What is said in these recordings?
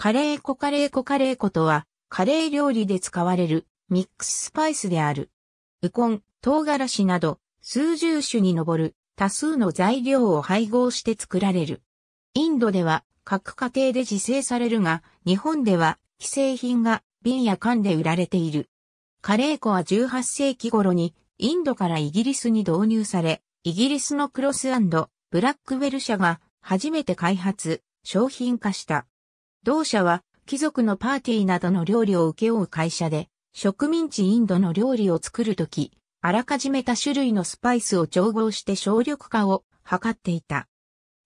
カレー粉カレー粉カレー粉とは、カレー料理で使われるミックススパイスである。ウコン、唐辛子など数十種に上る多数の材料を配合して作られる。インドでは各家庭で自生されるが、日本では既製品が瓶や缶で売られている。カレー粉は18世紀頃にインドからイギリスに導入され、イギリスのクロスブラックウェル社が初めて開発、商品化した。同社は貴族のパーティーなどの料理を請け負う会社で、植民地インドの料理を作るとき、あらかじめた種類のスパイスを調合して省力化を図っていた。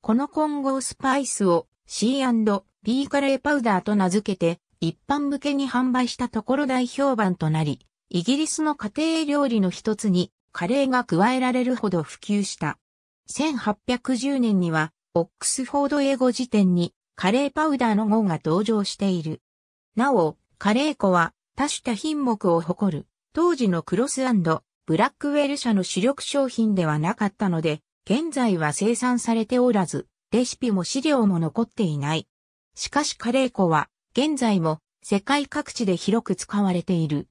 この混合スパイスを C&B カレーパウダーと名付けて一般向けに販売したところ大評判となり、イギリスの家庭料理の一つにカレーが加えられるほど普及した。1810年にはオックスフォード英語辞典にカレーパウダーの号が登場している。なお、カレー粉は多種多品目を誇る、当時のクロスブラックウェル社の主力商品ではなかったので、現在は生産されておらず、レシピも資料も残っていない。しかしカレー粉は、現在も世界各地で広く使われている。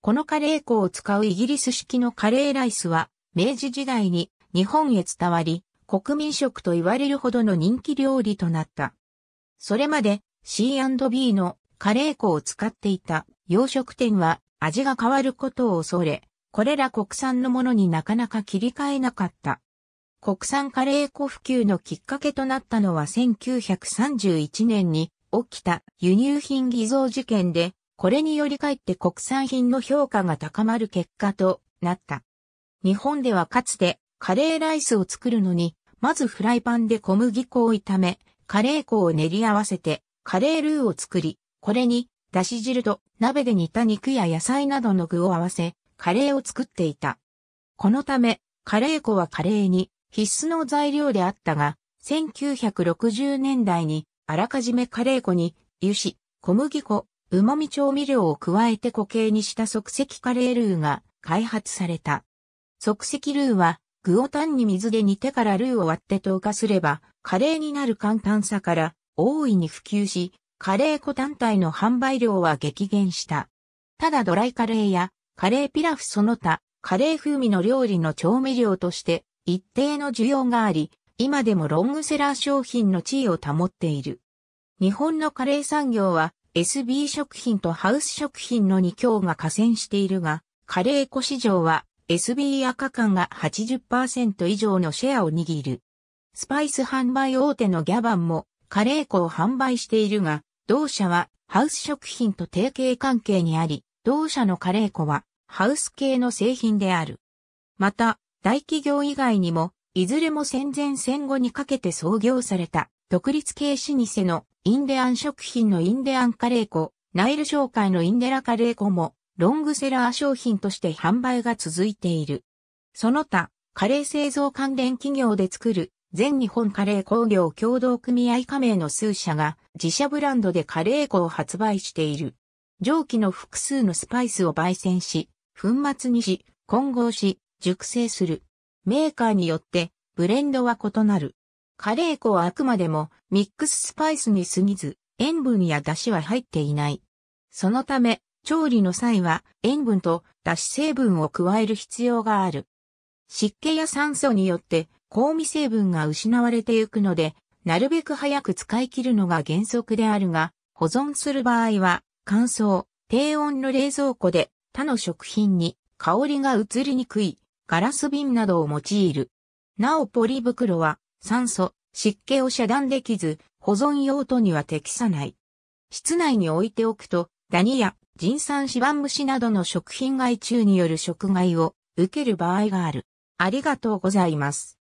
このカレー粉を使うイギリス式のカレーライスは、明治時代に日本へ伝わり、国民食と言われるほどの人気料理となった。それまで C&B のカレー粉を使っていた洋食店は味が変わることを恐れ、これら国産のものになかなか切り替えなかった。国産カレー粉普及のきっかけとなったのは1931年に起きた輸入品偽造事件で、これによりかえって国産品の評価が高まる結果となった。日本ではかつてカレーライスを作るのに、まずフライパンで小麦粉を炒め、カレー粉を練り合わせて、カレールーを作り、これに、だし汁と鍋で煮た肉や野菜などの具を合わせ、カレーを作っていた。このため、カレー粉はカレーに必須の材料であったが、1960年代にあらかじめカレー粉に油脂、小麦粉、旨味調味料を加えて固形にした即席カレールーが開発された。即席ルーは具を単に水で煮てからルーを割って投下すれば、カレーになる簡単さから大いに普及し、カレー粉単体の販売量は激減した。ただドライカレーやカレーピラフその他、カレー風味の料理の調味料として一定の需要があり、今でもロングセラー商品の地位を保っている。日本のカレー産業は SB 食品とハウス食品の2強が加戦しているが、カレー粉市場は SB 赤缶が80%以上のシェアを握る。スパイス販売大手のギャバンもカレー粉を販売しているが、同社はハウス食品と提携関係にあり、同社のカレー粉はハウス系の製品である。また、大企業以外にも、いずれも戦前戦後にかけて創業された、独立系老舗のインデアン食品のインデアンカレー粉、ナイル商会のインデラカレー粉もロングセラー商品として販売が続いている。その他、カレー製造関連企業で作る全日本カレー工業共同組合加盟の数社が自社ブランドでカレー粉を発売している。蒸気の複数のスパイスを焙煎し、粉末にし、混合し、熟成する。メーカーによってブレンドは異なる。カレー粉はあくまでもミックススパイスに過ぎず、塩分や出汁は入っていない。そのため、調理の際は塩分と脱脂成分を加える必要がある。湿気や酸素によって香味成分が失われてゆくので、なるべく早く使い切るのが原則であるが、保存する場合は乾燥、低温の冷蔵庫で他の食品に香りが移りにくいガラス瓶などを用いる。なおポリ袋は酸素、湿気を遮断できず保存用途には適さない。室内に置いておくとダニや人産酸シバムシなどの食品害虫による食害を受ける場合がある。ありがとうございます。